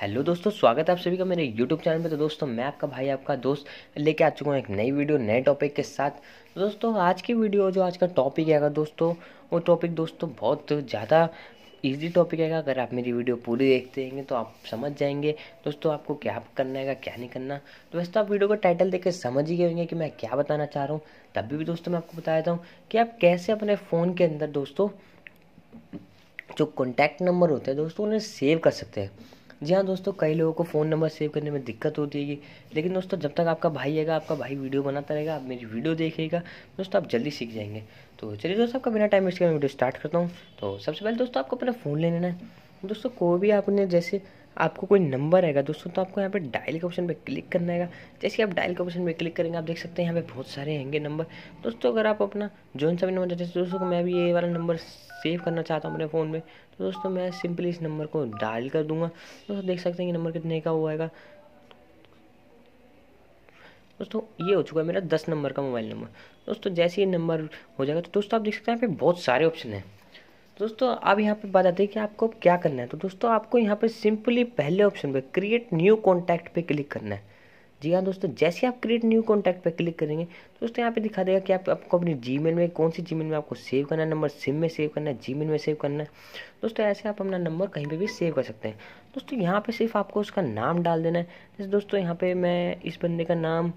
hello दोस्तों स्वागत है आप सभी का मेरे यूट्यूब चैनल पे तो दोस्तों मैं आपका भाई आपका दोस्त लेके आ चुका हूँ एक नई वीडियो नए टॉपिक के साथ तो दोस्तों आज की वीडियो जो आज का टॉपिक है दोस्तों वो टॉपिक दोस्तों बहुत ज़्यादा इजी टॉपिक है अगर आप मेरी वीडियो पूरी देखते हैं तो आप समझ जाएंगे दोस्तों आपको क्या करना है क्या नहीं करना तो वैसे तो आप वीडियो का टाइटल देख के समझ ही गए होंगे कि मैं क्या बताना चाह रहा हूँ तभी भी दोस्तों मैं आपको बता देता हूँ कि आप कैसे अपने फ़ोन के अंदर दोस्तों जो कॉन्टैक्ट नंबर होते हैं दोस्तों उन्हें सेव कर सकते हैं जी हाँ दोस्तों कई लोगों को फ़ोन नंबर सेव करने में दिक्कत होती है लेकिन दोस्तों जब तक आपका भाई आएगा आपका भाई वीडियो बनाता रहेगा आप मेरी वीडियो देखेगा दोस्तों आप जल्दी सीख जाएंगे तो चलिए दोस्तों आपका बिना टाइम वेस्ट करें वीडियो स्टार्ट करता हूँ तो सबसे पहले दोस्तों आपको अपना फ़ोन ले लेना है दोस्तों कोई भी आपने जैसे आपको कोई नंबर आएगा दोस्तों तो आपको यहाँ पे डायल के ऑप्शन पे क्लिक करना है जैसे आप डायल के ऑप्शन पे क्लिक करेंगे आप देख सकते हैं यहाँ पे बहुत सारे हैंगे नंबर दोस्तों अगर आप अपना जो सा भी नंबर जैसे दोस्तों मैं भी ये वाला नंबर सेव करना चाहता हूँ अपने फ़ोन में तो दोस्तों मैं सिंपली इस नंबर को डायल कर दूंगा दोस्तों देख सकते हैं कि नंबर कितने का हुआ आएगा दोस्तों ये हो चुका है मेरा दस नंबर का मोबाइल नंबर दोस्तों जैसे ये नंबर हो जाएगा तो दोस्तों आप देख सकते हैं यहाँ पे बहुत सारे ऑप्शन हैं दोस्तों अब यहाँ पे बताते हैं कि आपको क्या करना है तो दोस्तों आपको यहाँ पे सिंपली पहले ऑप्शन पे क्रिएट न्यू कॉन्टैक्ट पे क्लिक करना है जी हाँ दोस्तों जैसे आप क्रिएट न्यू कॉन्टैक्ट पे क्लिक करेंगे दोस्तों यहाँ पे दिखा देगा कि आप आपको अपनी जीमेल में कौन सी जीमेल में आपको सेव करना है नंबर सिम में सेव करना है जीमेल में सेव करना है दोस्तों ऐसे आप अपना नंबर कहीं पर भी सेव कर सकते हैं दोस्तों यहाँ पे सिर्फ आपको उसका नाम डाल देना है जैसे दोस्तों यहाँ पे मैं इस बंदे का नाम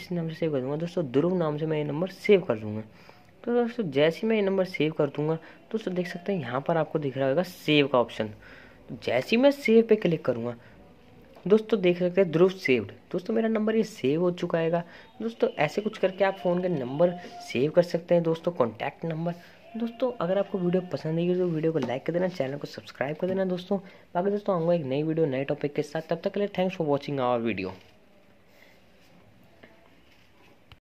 इस नाम से सेव कर दूँगा दोस्तों ध्रुव नाम से मैं ये नंबर सेव कर दूँगा तो दोस्तों जैसे मैं ये नंबर सेव कर दूंगा तो दोस्तों देख सकते हैं यहाँ पर आपको दिख रहा होगा सेव का ऑप्शन तो जैसे ही मैं सेव पे क्लिक करूँगा दोस्तों देख सकते हैं ध्रुव सेव्ड दोस्तों मेरा नंबर ये सेव हो चुका है दोस्तों ऐसे कुछ करके आप फ़ोन के नंबर सेव कर सकते हैं दोस्तों कॉन्टैक्ट नंबर दोस्तों अगर आपको वीडियो पसंद आई तो वीडियो को लाइक कर देना चैनल को सब्सक्राइब कर देना दोस्तों बाकी दोस्तों आऊँगा एक नई वीडियो नए टॉपिक के साथ तब तक के लिए thanks for watching our video